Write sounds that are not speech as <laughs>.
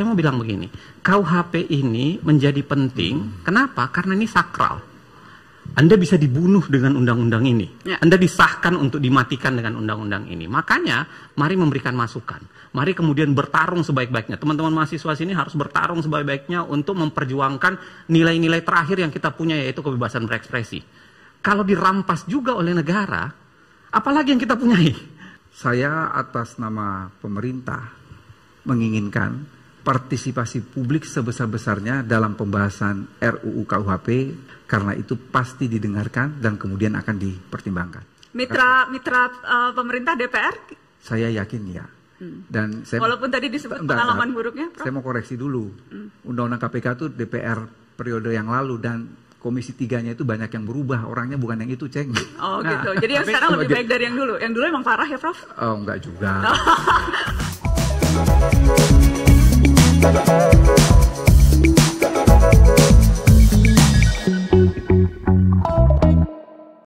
saya mau bilang begini, KUHP ini menjadi penting. Kenapa? Karena ini sakral. Anda bisa dibunuh dengan undang-undang ini. Ya. Anda disahkan untuk dimatikan dengan undang-undang ini. Makanya, mari memberikan masukan. Mari kemudian bertarung sebaik-baiknya. Teman-teman mahasiswa sini harus bertarung sebaik-baiknya untuk memperjuangkan nilai-nilai terakhir yang kita punya yaitu kebebasan berekspresi. Kalau dirampas juga oleh negara, apalagi yang kita punyai? Saya atas nama pemerintah menginginkan partisipasi publik sebesar-besarnya dalam pembahasan RUU KUHP karena itu pasti didengarkan dan kemudian akan dipertimbangkan. Mitra mitra uh, pemerintah DPR? Saya yakin ya. Hmm. Dan saya walaupun tadi disebut enggak, pengalaman enggak, buruknya, Prof. saya mau koreksi dulu. Hmm. Undang-undang KPK itu DPR periode yang lalu dan komisi tiganya itu banyak yang berubah orangnya bukan yang itu ceng oh nah, gitu jadi yang sekarang lebih baik dari yang dulu yang dulu emang parah ya prof oh enggak juga <laughs>